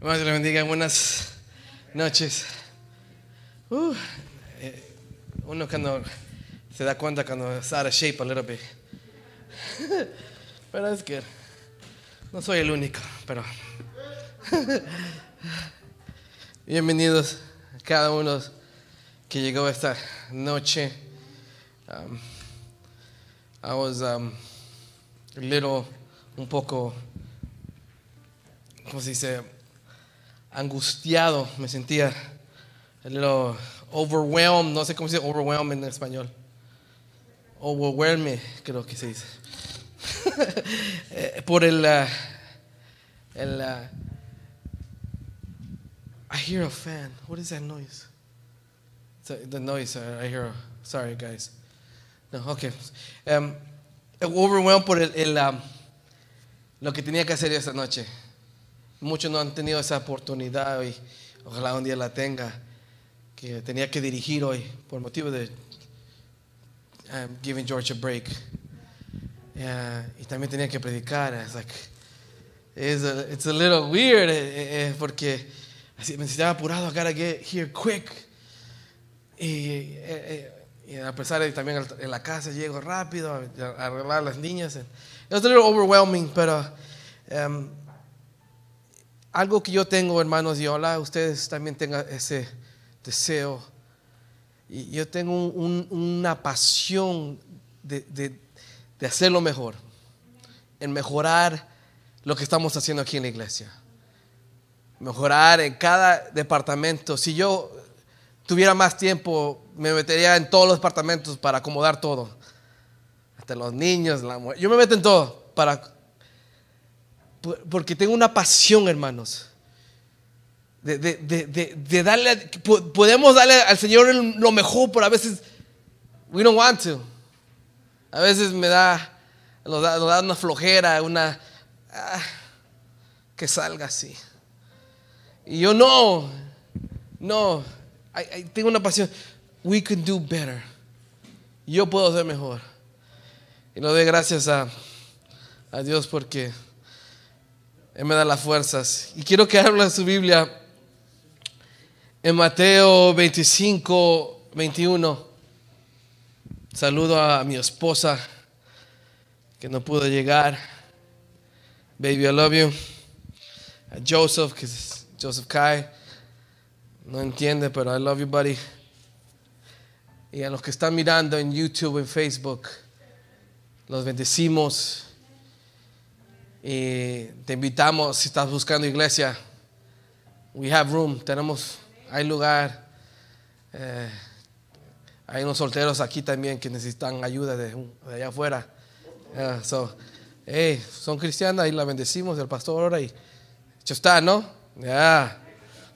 bendiga, buenas noches. Uh, eh, uno cuando se da cuenta cuando está shape a little bit. pero es que no soy el único, pero bienvenidos a cada uno que llegó esta noche. Um, I was um, a little, un poco, ¿cómo se dice? angustiado, me sentía little overwhelmed, no sé cómo se dice overwhelmed en español. Overwhelmed, creo que se dice. Eh, por el, uh, el uh, I hear a fan. What is that noise? the noise uh, I hear. Sorry, guys. No, okay. Um, overwhelmed por el, um, lo que tenía que hacer esta noche. Muchos no han tenido esa oportunidad hoy. Ojalá un día la tenga. Que tenía que dirigir hoy por motivo de I'm um, giving George a break. Uh, y también tenía que predicar. es like, it's a, it's a little weird eh, eh, eh, porque me sentía apurado. I gotta get here quick. Y, a pesar de también en la casa llego rápido a arreglar las niñas. It was a little overwhelming, pero. Um, algo que yo tengo, hermanos, y hola, ustedes también tengan ese deseo. Y yo tengo una pasión de, de, hacerlo mejor, en mejorar lo que estamos haciendo aquí en la iglesia. Mejorar en cada departamento. Si yo tuviera más tiempo, me metería en todos los departamentos para acomodar todo. Hasta los niños, la mujer. Yo me meto en todo para porque tengo una pasión, hermanos. De, de, darle, podemos darle al Señor lo mejor, pero a veces, we don't want to. A veces me da, nos da, una flojera, una, ah, que salga así. Y yo no, no, tengo una pasión. We can do better. Yo puedo ser mejor. Y lo doy gracias a, a Dios porque... Él me da las fuerzas. Y quiero que hable su Biblia en Mateo 25, 21. Saludo a mi esposa que no pudo llegar. Baby, I love you. A Joseph, que es Joseph Kai. No entiende, pero I love you, buddy. Y a los que están mirando en YouTube, en Facebook, los bendecimos. Y te invitamos, si estás buscando iglesia, we have room, tenemos, hay lugar. Eh, hay unos solteros aquí también que necesitan ayuda de, allá afuera. Ah, so, hey, son cristianas y la bendecimos el pastor ahora y está, ¿no? Ya,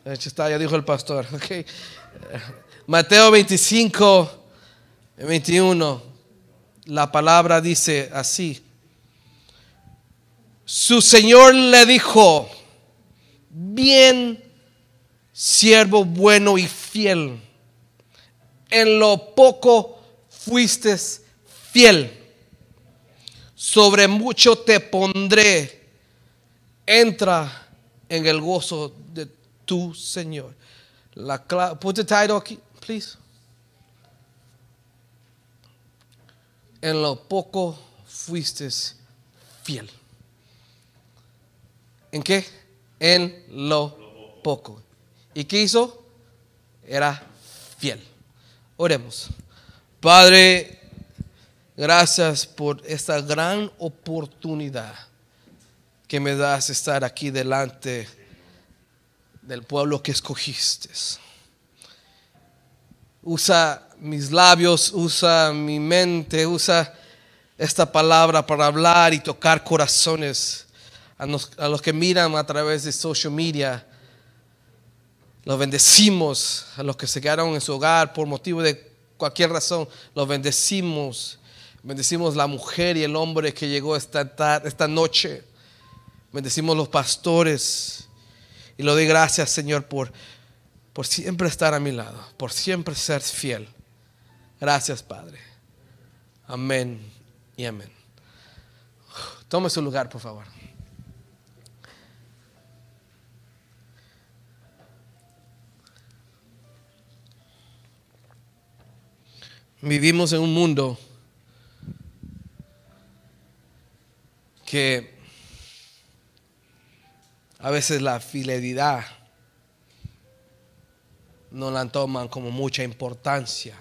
yeah. está, ya dijo el pastor. Mateo 25, 21, la palabra dice así. Su señor le dijo, bien, siervo bueno y fiel, en lo poco fuiste fiel, sobre mucho te pondré, entra en el gozo de tu Señor. La put the aquí, please. En lo poco fuiste fiel. ¿En qué? En lo poco. ¿Y qué hizo? Era fiel. Oremos. Padre, gracias por esta gran oportunidad que me das estar aquí delante del pueblo que escogiste. Usa mis labios, usa mi mente, usa esta palabra para hablar y tocar corazones a, los que miran a través de social media. Los bendecimos a los que se quedaron en su hogar por motivo de cualquier razón. Los bendecimos. Bendecimos la mujer y el hombre que llegó esta, tarde, esta noche. Bendecimos los pastores. Y lo doy gracias, Señor, por, por siempre estar a mi lado, por siempre ser fiel. Gracias, Padre. Amén y amén. Tome su lugar, por favor. Vivimos en un mundo que a veces la fidelidad no la toman como mucha importancia.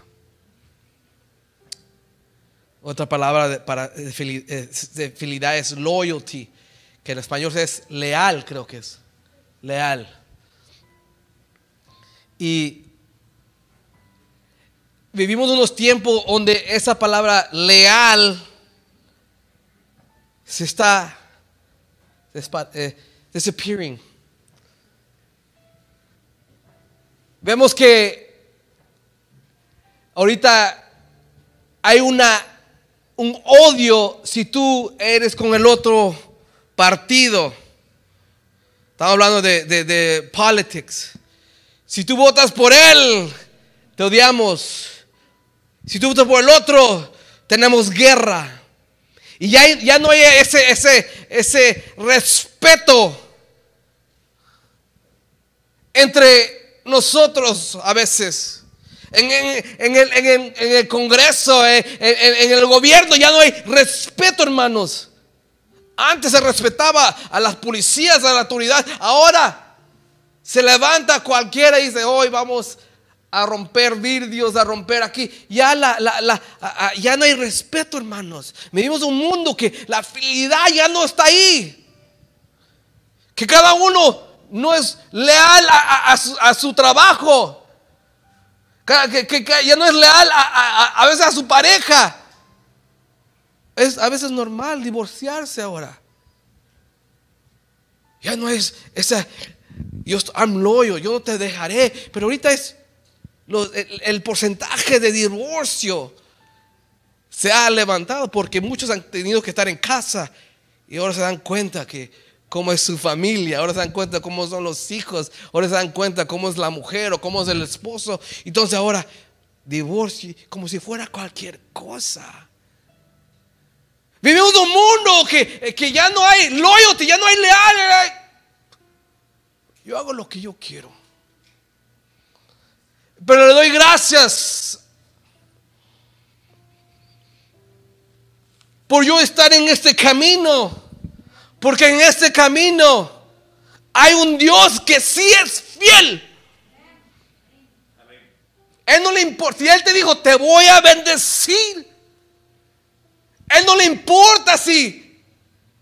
Otra palabra de, para eh, fidelidad es loyalty, que en español es leal, creo que es leal. Y vivimos unos tiempos donde esa palabra leal se está eh, disappearing. Vemos que ahorita hay una un odio si tú eres con el otro partido. Estamos hablando de, de, de politics. Si tú votas por él, te odiamos. Si tú votas por el otro, tenemos guerra. Y ya, ya no hay ese, ese, ese respeto entre nosotros a veces. En, en, el, Congreso, eh, en, el gobierno, ya no hay respeto, hermanos. Antes se respetaba a las policías, a la autoridad. Ahora se levanta cualquiera y dice, hoy vamos a romper vidrios, a romper aquí. Ya, la, ya no hay respeto, hermanos. Vivimos un mundo que la fidelidad ya no está ahí. Que cada uno no es leal a, su, trabajo. Que, ya no es leal a, veces a su pareja. Es a veces normal divorciarse ahora. Ya no es esa, yo I'm loyal, yo no te dejaré. Pero ahorita es, el, porcentaje de divorcio se ha levantado porque muchos han tenido que estar en casa y ahora se dan cuenta que cómo es su familia, ahora se dan cuenta cómo son los hijos, ahora se dan cuenta cómo es la mujer o cómo es el esposo. Entonces ahora divorcio como si fuera cualquier cosa. Vivimos un mundo que, eh, que ya no hay loyalty, ya no hay leal. Yo hago lo que yo quiero. Pero le doy gracias por yo estar en este camino. Porque en este camino hay un Dios que sí es fiel. Él no le importa. Si Él te dijo, te voy a bendecir. Él no le importa si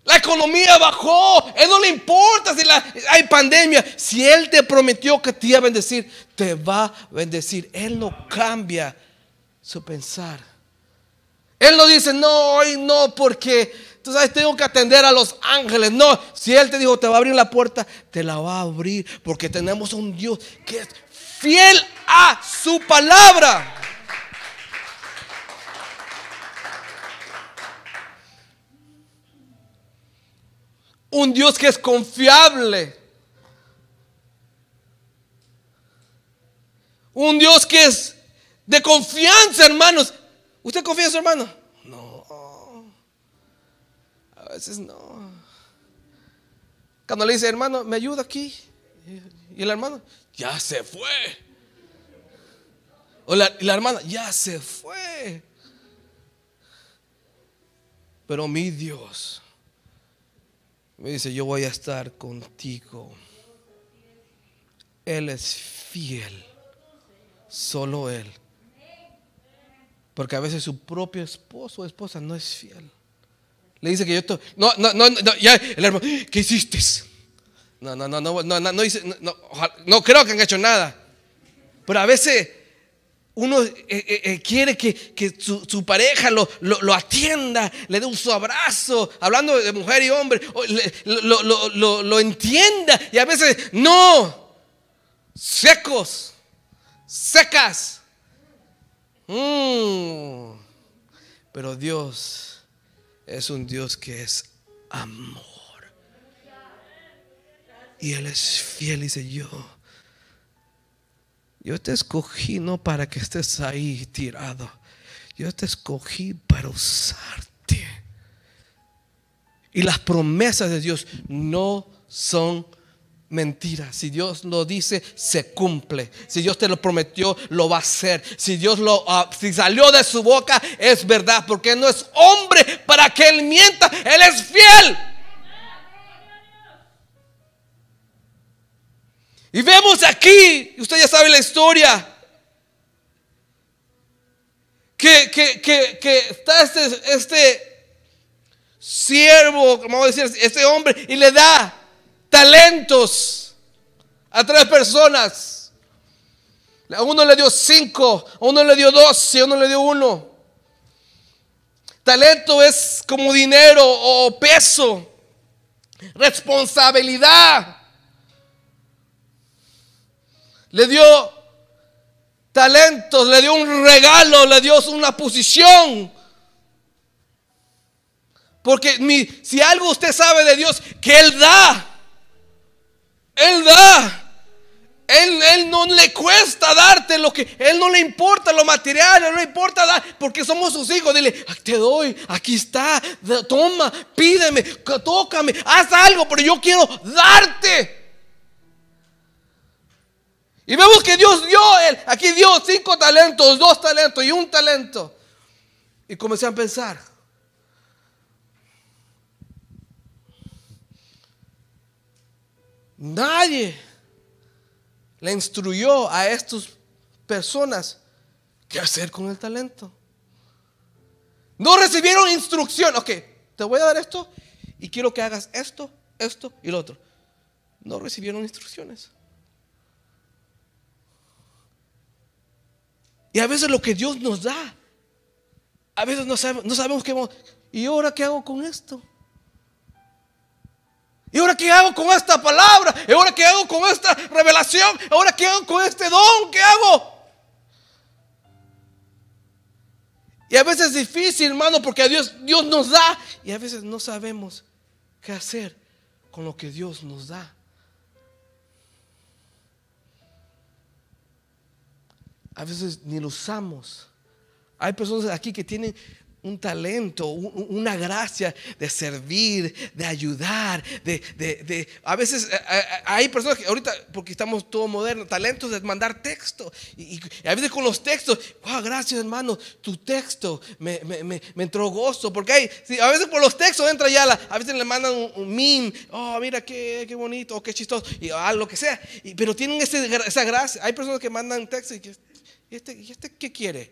la economía bajó. Él no le importa si la, hay pandemia. Si Él te prometió que te iba a bendecir, te va a bendecir. Él no cambia su pensar. Él no dice, no, hoy no, porque tú sabes, tengo que atender a los ángeles. No, si Él te dijo, te va a abrir la puerta, te la va a abrir. Porque tenemos un Dios que es fiel a su palabra. Un Dios que es confiable. Un Dios que es de confianza, hermanos. ¿Usted confía en su hermano? No. A veces no. Cuando le dice, hermano, ¿me ayuda aquí? Y el hermano, ya se fue. O la, la hermana, ya se fue. Pero mi Dios me dice, yo voy a estar contigo. Él es fiel. Solo Él. Porque a veces su propio esposo o esposa no es fiel. Le dice que yo estoy. No, no, no, ya, el hermano, ¿qué hiciste? No, no, no, no, no, no, no, no, no, no creo que han hecho nada. Pero a veces uno eh, eh, eh, quiere que, su, pareja lo, atienda, le dé un su abrazo, hablando de mujer y hombre, lo, entienda. Y a veces, no, secos, secas. Mm. Pero Dios es un Dios que es amor. Y Él es fiel, dice yo yo te escogí no para que estés ahí tirado. Yo te escogí para usarte. Y las promesas de Dios no son mentiras Si Dios lo dice, se cumple. Si Dios te lo prometió, lo va a hacer. Si Dios lo ah, si salió de su boca, es verdad, porque no es hombre para que él mienta, él es fiel. Y vemos aquí, usted ya sabe la historia, que, está este, este siervo, como vamos a decir, este hombre, y le da talentos a tres personas. A uno le dio cinco, a uno le dio dos y a uno le dio uno. Talento es como dinero o peso, responsabilidad le dio talentos, le dio un regalo, le dio una posición. Porque si algo usted sabe de Dios, que Él da. Él da. Él, él, no le cuesta darte lo que, Él no le importa lo material, Él no le importa dar, porque somos sus hijos. Dile, te doy, aquí está, toma, pídeme, tócame, haz algo, pero yo quiero darte. Y vemos que Dios dio, él, aquí dio cinco talentos, dos talentos y un talento. Y comencé a pensar. Nadie le instruyó a estas personas qué hacer con el talento. No recibieron instrucción. Ok, te voy a dar esto y quiero que hagas esto, esto y lo otro. No recibieron instrucciones. Y a veces lo que Dios nos da, a veces no, sabemos, no sabemos qué vamos. ¿Y ahora qué hago con esto? ¿Y ahora qué hago con esta palabra? ¿Y ahora qué hago con esta revelación? ¿Y ahora qué hago con este don? ¿Qué hago? Y a veces es difícil, hermano, porque a Dios, Dios nos da y a veces no sabemos qué hacer con lo que Dios nos da. a veces ni lo usamos. Hay personas aquí que tienen un talento, una gracia de servir, de ayudar, de, de, de, a veces eh, eh, eh, hay personas que ahorita, porque estamos todo moderno, talentos de mandar texto. Y, a veces con los textos, wow, ah, gracias hermano, tu texto me, me, entró gozo. Porque hay, a veces por los textos entra ya, la, a veces le mandan un, meme, oh, mira qué, bonito, qué chistoso, y ah, lo que sea. pero tienen ese, esa gracia. Hay personas que mandan textos y que ¿Y este, ¿y este qué quiere?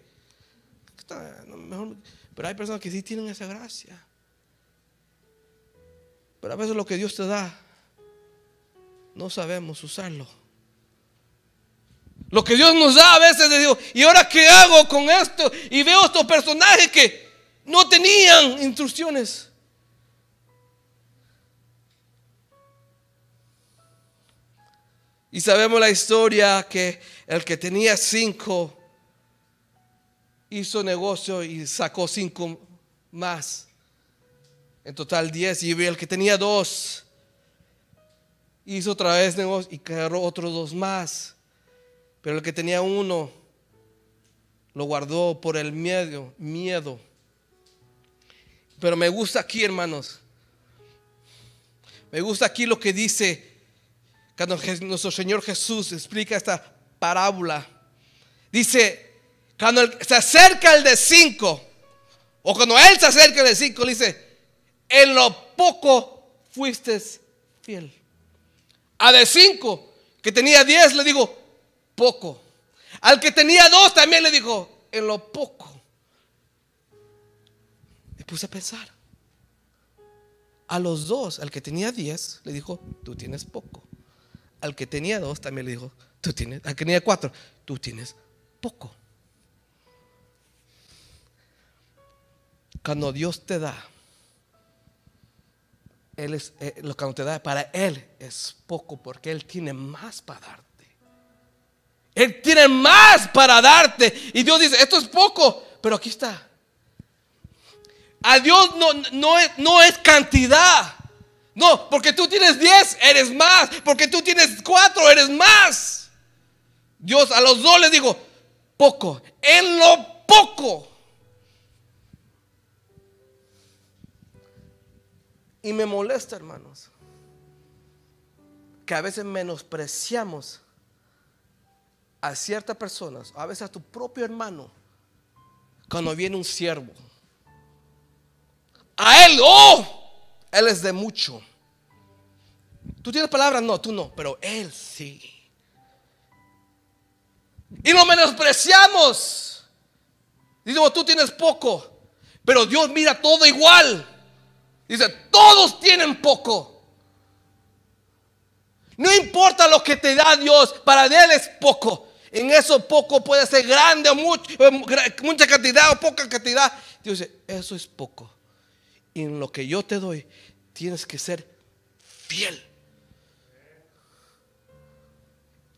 Pero hay personas que sí tienen esa gracia. Pero a veces lo que Dios te da, no sabemos usarlo. Lo que Dios nos da a veces, ¿y ahora qué hago con esto? Y veo estos personajes que no tenían instrucciones. Y sabemos la historia que el que tenía cinco hizo negocio y sacó cinco más. En total diez. Y el que tenía dos hizo otra vez negocio y cayó otros dos más. Pero el que tenía uno lo guardó por el miedo, miedo. Pero me gusta aquí, hermanos. Me gusta aquí lo que dice cuando nuestro Señor Jesús explica esta parábola, dice, cuando se acerca el de cinco, o cuando Él se acerca el de cinco, dice, en lo poco fuiste fiel. A de cinco, que tenía diez, le digo, poco. Al que tenía dos también le digo, en lo poco. Me puse a pensar. A los dos, al que tenía diez, le dijo, tú tienes poco al que tenía dos también le dijo, tú tienes, al que tenía cuatro, tú tienes poco. Cuando Dios te da, él es, eh, lo que te da para Él es poco porque Él tiene más para darte. Él tiene más para darte. Y Dios dice, esto es poco, pero aquí está. A Dios no, no, es, no es cantidad. No, porque tú tienes 10, eres más. Porque tú tienes 4, eres más. Dios a los dos les digo poco, en lo poco. Y me molesta, hermanos, que a veces menospreciamos a ciertas personas, a veces a tu propio hermano, cuando viene un siervo. A él, oh, él es de mucho. ¿Tú tienes palabras? No, tú no, pero Él sí. Y lo menospreciamos. Dicimos, tú tienes poco, pero Dios mira todo igual. Dice, todos tienen poco. No importa lo que te da Dios, para Él es poco. En eso poco puede ser grande, o mucha cantidad o poca cantidad. Dios dice, eso es poco. Y en lo que yo te doy, tienes que ser fiel.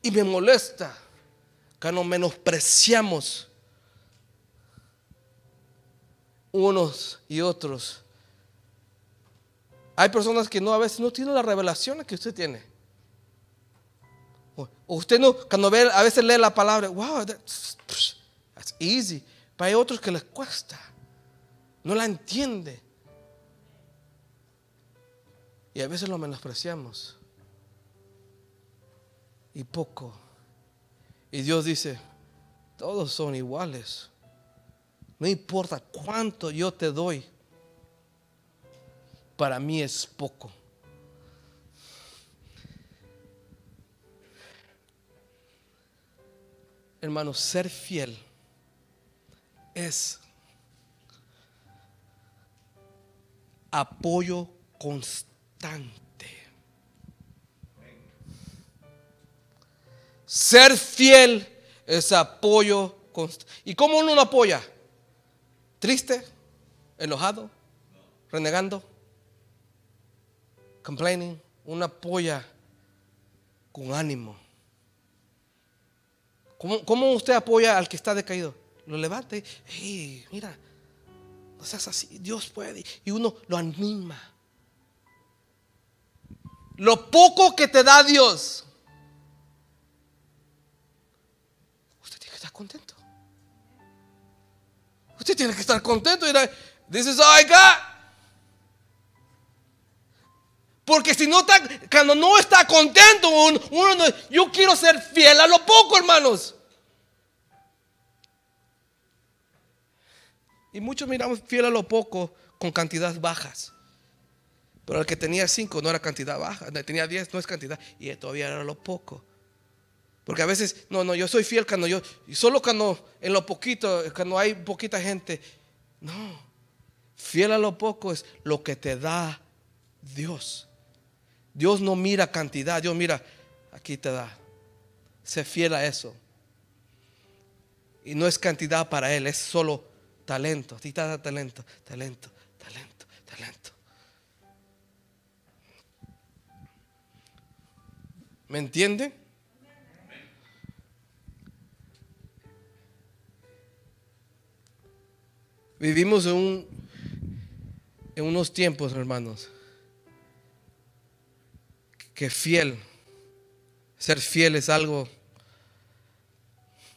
Y me molesta que no menospreciamos unos y otros. Hay personas que no a veces no tienen la revelación que usted tiene. usted no, cuando ve, a veces lee la palabra, wow, that's, easy. Pero hay otros que les cuesta, no la entiende. Y a veces lo menospreciamos y poco. Y Dios dice, todos son iguales. No importa cuánto yo te doy, para mí es poco. Hermano, ser fiel es apoyo constante. Ser fiel es apoyo ¿Y cómo uno lo apoya? ¿Triste? ¿Enojado? ¿Renegando? ¿Complaining? Uno apoya con ánimo. ¿Cómo, usted apoya al que está decaído? Lo levante hey, mira, no seas así, Dios puede. Y uno lo anima. Lo poco que te da Dios, contento. Usted tiene que estar contento. Y this is Porque si no está, cuando no está contento, uno, yo quiero ser fiel a lo poco, hermanos. Y muchos miramos fiel a lo poco con cantidades bajas. Pero el que tenía cinco no era cantidad baja, tenía diez no es cantidad, y todavía era lo poco. Porque a veces, no, no, yo soy fiel cuando yo, solo cuando en lo poquito, cuando hay poquita gente. No, fiel a lo poco es lo que te da Dios. Dios no mira cantidad, Dios mira, aquí te da. Sé fiel a eso. Y no es cantidad para Él, es solo talento. A ti te da talento, talento, talento, talento. ¿Me entienden? Vivimos en, unos tiempos, hermanos, que fiel, ser fiel es algo,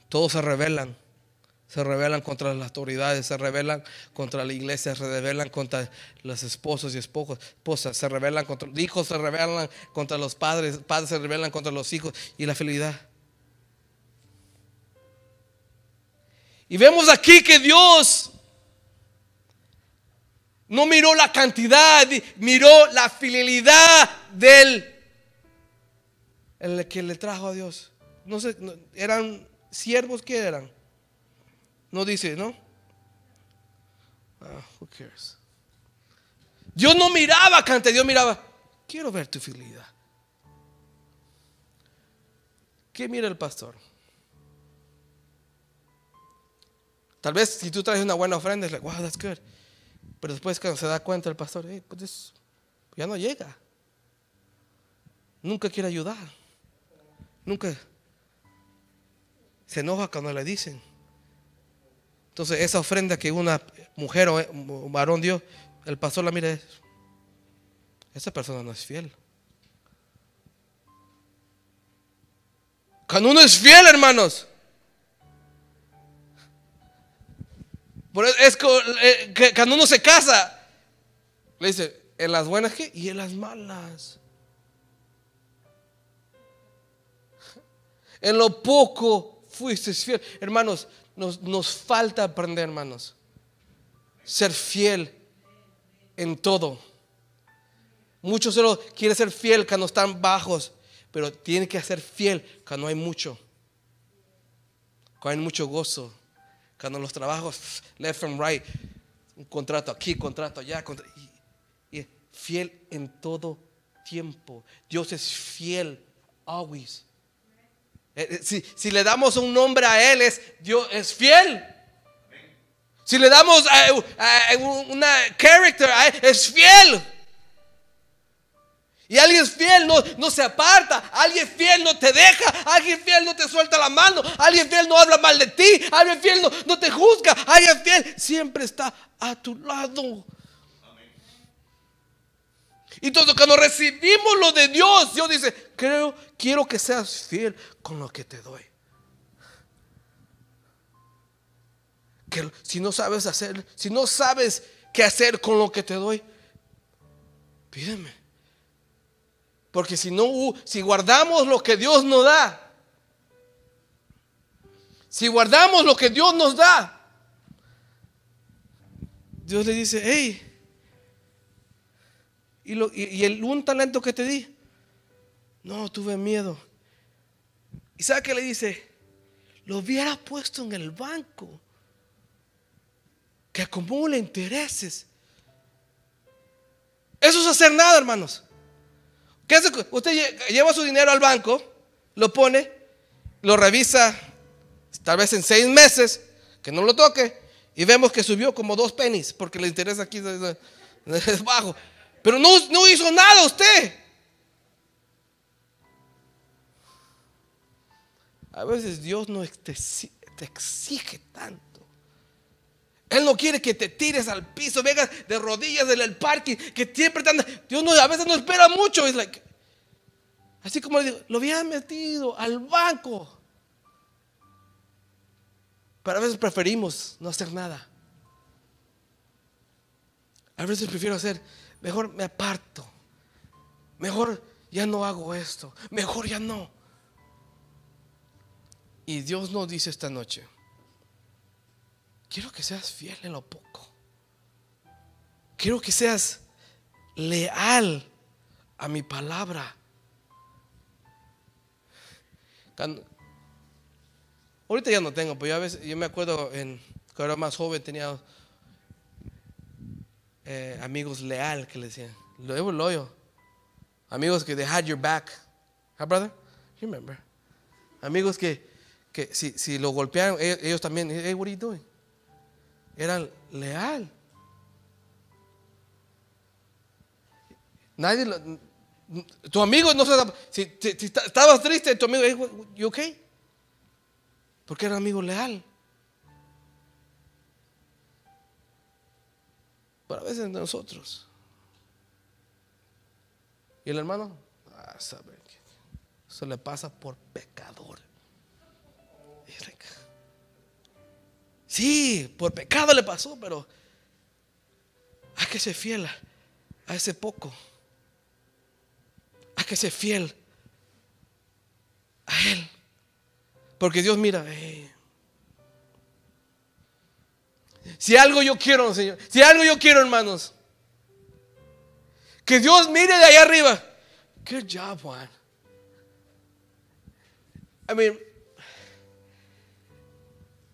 todos se rebelan, se rebelan contra las autoridades, se rebelan contra la iglesia, se rebelan contra los esposos y esposas, se rebelan contra los hijos, se rebelan contra los padres, padres se rebelan contra los hijos y la felicidad. Y vemos aquí que Dios no miró la cantidad, miró la fidelidad del el que le trajo a Dios. No sé, eran siervos que eran. No dice, ¿no? Ah, who cares? Yo no miraba cante, Dios miraba, quiero ver tu fidelidad. ¿Qué mira el pastor? Tal vez si tú traes una buena ofrenda, es like, wow, that's good. Pero después cuando se da cuenta el pastor, eh, pues ya no llega. Nunca quiere ayudar. Nunca se enoja cuando le dicen. Entonces esa ofrenda que una mujer o un varón dio, el pastor la mira, esa persona no es fiel. Cuando uno es fiel, hermanos, es eh, que, cuando uno se casa, le dice, ¿en las buenas qué? Y en las malas. En lo poco fuiste fiel. Hermanos, nos, falta aprender, hermanos. Ser fiel en todo. Muchos solo quieren ser fiel cuando están bajos, pero tiene que ser fiel cuando hay mucho. Cuando hay mucho gozo los trabajos, left and right, un contrato aquí, contrato allá, y, y, fiel en todo tiempo. Dios es fiel, always. Eh, eh, si, le damos un nombre a Él, es Dios es fiel. Si le damos eh, una character, es fiel. Y alguien fiel no, no se aparta, alguien fiel no te deja, alguien fiel no te suelta la mano, alguien fiel no habla mal de ti, alguien fiel no, te juzga, alguien fiel siempre está a tu lado. todo Y que cuando recibimos lo de Dios, Dios dice, creo, quiero que seas fiel con lo que te doy. Que si no sabes hacer, si no sabes qué hacer con lo que te doy, pídeme. Porque si no, uh, si guardamos lo que Dios nos da, si guardamos lo que Dios nos da, Dios le dice, hey, y, el un talento que te di, no, tuve miedo. ¿Y sabe qué le dice? Lo hubiera puesto en el banco, que le intereses. Eso es hacer nada, hermanos. Usted lleva su dinero al banco, lo pone, lo revisa, tal vez en seis meses, que no lo toque, y vemos que subió como dos penis, porque le interesa aquí es bajo. Pero no, hizo nada usted. A veces Dios no te exige tanto. Él no quiere que te tires al piso, vengas de rodillas en el parque, que siempre te anda. Dios a veces no espera mucho. así como le digo, lo había metido al banco. Pero a veces preferimos no hacer nada. A veces prefiero hacer, mejor me aparto. Mejor ya no hago esto. Mejor ya no. Y Dios nos dice esta noche, quiero que seas fiel en lo poco. Quiero que seas leal a mi palabra. ahorita ya no tengo, pero yo a veces, yo me acuerdo en, cuando era más joven tenía eh, amigos leal que le decían, el loyo. Amigos que they had your back. Ah, brother? You remember. Amigos que, que si, lo golpearon, ellos, ellos también, hey, what are you doing? era leal. Nadie tu amigo no se si, si, estabas triste, tu amigo dijo, ¿y ok? Porque era amigo leal. Pero a veces nosotros. Y el hermano, ah, sabe, se le pasa por pecador. Sí, por pecado le pasó, pero Hay que ser fiel a ese poco. Hay que ser fiel a Él. Porque Dios mira, si algo yo quiero, Señor, si algo yo quiero, hermanos, que Dios mire de allá arriba. Good job, Juan. I mean,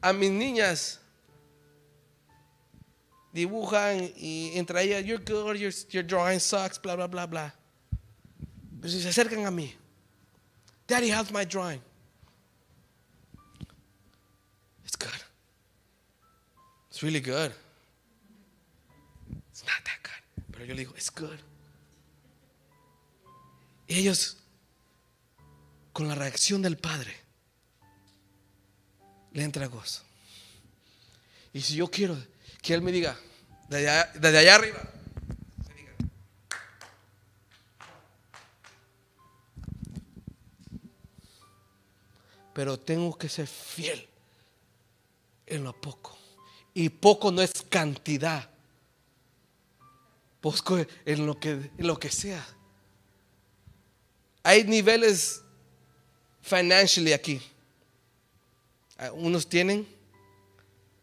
a mis niñas dibujan y entre ellas, you're good, your, drawing sucks, bla, bla, bla, bla. Pero pues, si se acercan a mí, Daddy, how's my drawing? It's good. It's really good. It's not that good. Pero yo le digo, it's good. Y ellos, con la reacción del padre, entra gozo. Y si yo quiero que Él me diga, desde allá, arriba, pero tengo que ser fiel en lo poco. Y poco no es cantidad. Poco en lo que, en lo que sea. Hay niveles financially aquí. Ah, unos tienen,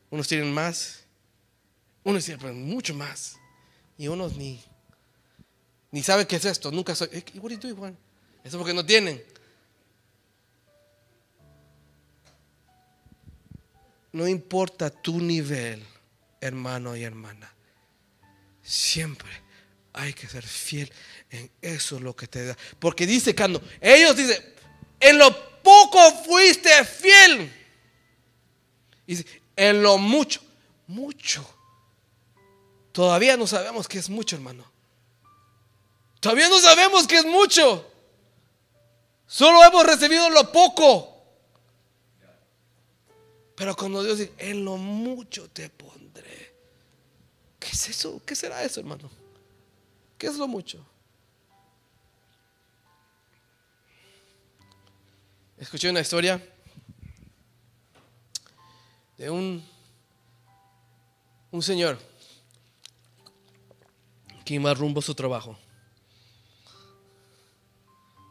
unos tienen más, unos tienen mucho más, y unos ni, ni saben qué es esto, nunca soy. ¿Qué bonito Eso porque no tienen. No importa tu nivel, hermano y hermana. Siempre hay que ser fiel en eso lo que te da. Porque dice cuando ellos dicen, en lo poco fuiste fiel y dice, en lo mucho, mucho. Todavía no sabemos que es mucho, hermano. Todavía no sabemos que es mucho. Solo hemos recibido lo poco. Pero cuando Dios dice, en lo mucho te pondré. ¿Qué es eso? ¿Qué será eso, hermano? ¿Qué es lo mucho? Escuché una historia de un, un señor que iba rumbo a su trabajo.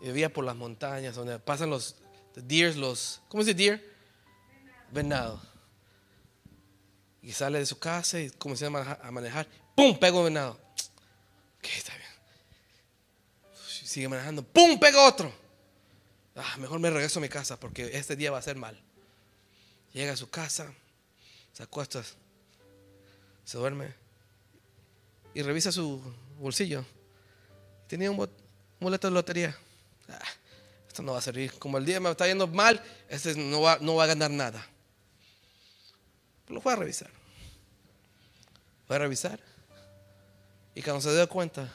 vivía por las montañas donde pasan los deers, los, ¿cómo se dice deer? Venado. Y sale de su casa y comienza a manejar. Pum, pega un venado. está bien. Sigue manejando. ¡Pum! pega otro. Ah, mejor me regreso a mi casa porque este día va a ser mal. Llega a su casa, se acuesta, se duerme y revisa su bolsillo. Tenía un, boleto de lotería. Ah, esto no va a servir. Como el día me está yendo mal, este no va, a ganar nada. lo fue a revisar. Voy a revisar. Y cuando se dio cuenta,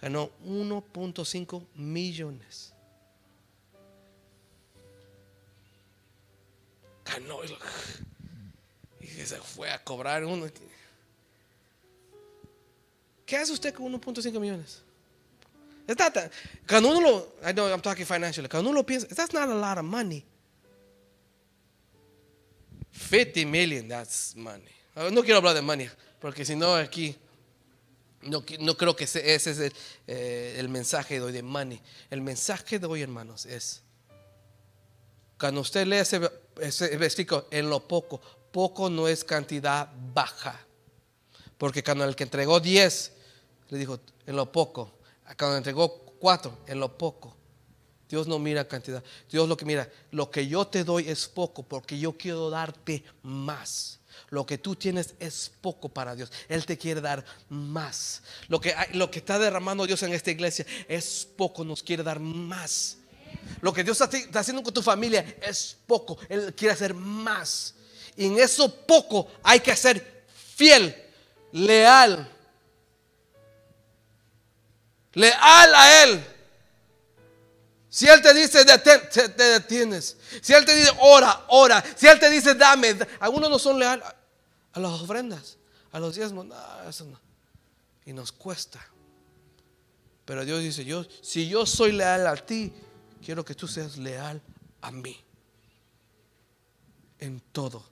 ganó 1.5 millones. ganó. Y se fue a cobrar uno. ¿Qué hace usted con 1.5 millones? Está cuando uno lo, I I'm talking financially, cuando lo piensa, that's not a lot of money. 50 million, that's money. Ah, no quiero hablar de money, porque si no aquí, no, no creo que ese, es el, eh, el mensaje de hoy de money. El mensaje de hoy, hermanos, es cuando usted lee ese, ese versículo, en lo poco, poco no es cantidad baja. Porque cuando el que entregó 10, le dijo, en lo poco. Cuando entregó 4, en lo poco. Dios no mira cantidad. Dios lo que mira, lo que yo te doy es poco porque yo quiero darte más. Lo que tú tienes es poco para Dios. Él te quiere dar más. Lo que, lo que está derramando Dios en esta iglesia es poco, nos quiere dar más. Lo que Dios está haciendo con tu familia es poco. Él quiere hacer más. Y en eso poco hay que ser fiel, leal. Leal a Él. Si Él te dice, te, detienes. Si Él te dice, ora, ora. Si Él te dice, dame. Algunos no son leales a las ofrendas, a los diezmos. Y nos cuesta. Pero Dios dice, yo, si yo soy leal a ti, quiero que tú seas leal a mí. En todo.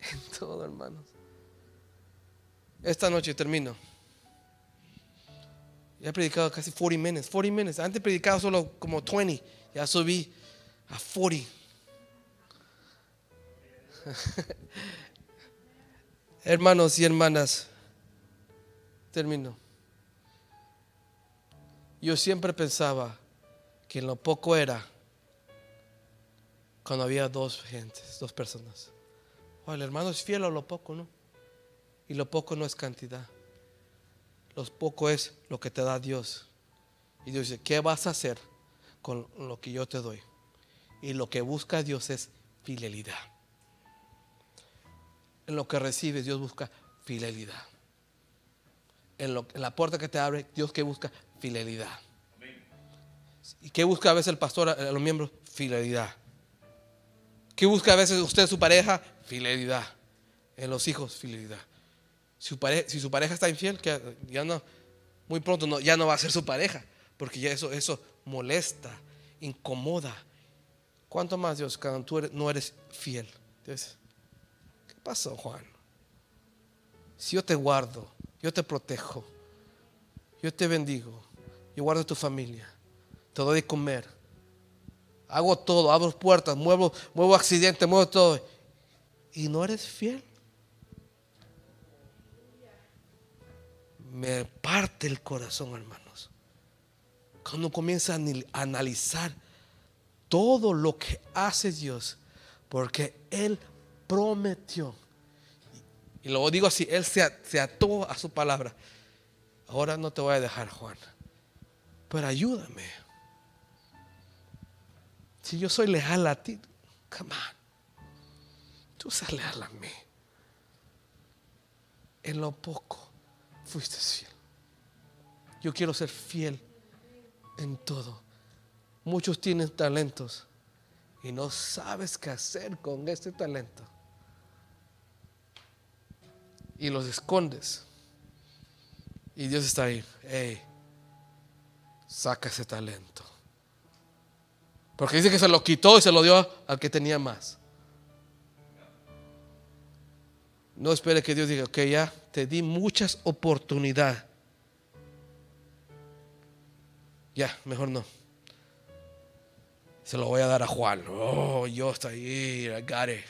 En todo, hermanos. Esta noche termino. Ya he predicado casi 40 minutes. 40 minutes. Antes predicaba solo como 20. Ya subí a 40. Hermanos y hermanas, termino. Yo siempre pensaba que en lo poco era cuando había dos gentes, dos personas. O el hermano es fiel a lo poco, ¿no? Y lo poco no es cantidad. Lo poco es lo que te da Dios. Y Dios dice, ¿qué vas a hacer con lo que yo te doy? Y lo que busca Dios es fidelidad. En lo que recibes, Dios busca fidelidad. En, en la puerta que te abre, Dios que busca fidelidad. ¿Y qué busca a veces el pastor a los miembros? Fidelidad. ¿Qué busca a veces usted, su pareja? Fidelidad. En los hijos, fidelidad. Si su pareja, está infiel, ya no, muy pronto ya no va a ser su pareja, porque ya eso, eso molesta, incomoda. ¿Cuánto más, Dios, cuando tú no eres fiel? ¿Qué pasó, Juan? Si yo te guardo, yo te protejo, yo te bendigo, yo guardo tu familia te doy de comer. Hago todo, abro puertas, muevo, muevo accidente, muevo todo. Y no eres fiel. Me parte el corazón, hermanos. Cuando comienza a analizar todo lo que hace Dios, porque Él prometió. Y luego digo así, Él se, se ató a su palabra. Ahora no te voy a dejar, Juan, pero ayúdame si yo soy leal a ti, come Tú seas leal a mí. En lo poco fuiste fiel. Yo quiero ser fiel en todo. Muchos tienen talentos y no sabes qué hacer con este talento. Y los escondes. Y Dios está ahí. Ey. saca ese talento. Porque dice que se lo quitó y se lo dio al que tenía más. No espere que Dios diga, ok, ya te di muchas oportunidades. Ya, mejor no. Se lo voy a dar a Juan. Oh, yo estoy ahí, I got it.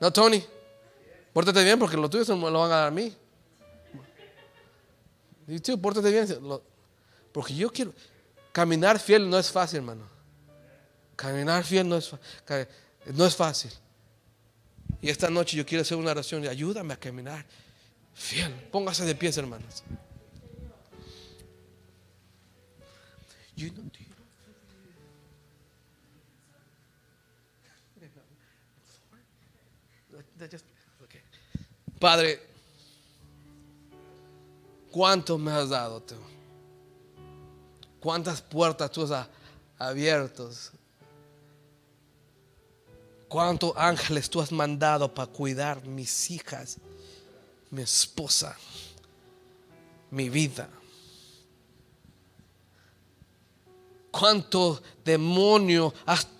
No, Tony. Pórtate bien porque lo tuyo se lo van a dar a mí. Y tú, pórtate bien. Porque yo quiero. Caminar fiel no es fácil, hermano. Caminar fiel no es, no es fácil. Y esta noche yo quiero hacer una oración. Ayúdame a caminar fiel. Póngase de pies, hermanos. Padre, ¿cuánto me has dado tú? ¿Cuántas puertas tú has abierto? ¿Cuántos ángeles tú has mandado para cuidar mis hijas, mi esposa, mi vida? ¿Cuánto demonio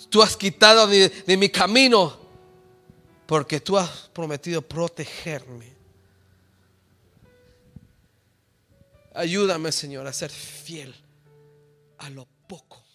tú has quitado de mi camino? Porque tú has prometido protegerme. Ayúdame, Señor, a ser fiel a lo poco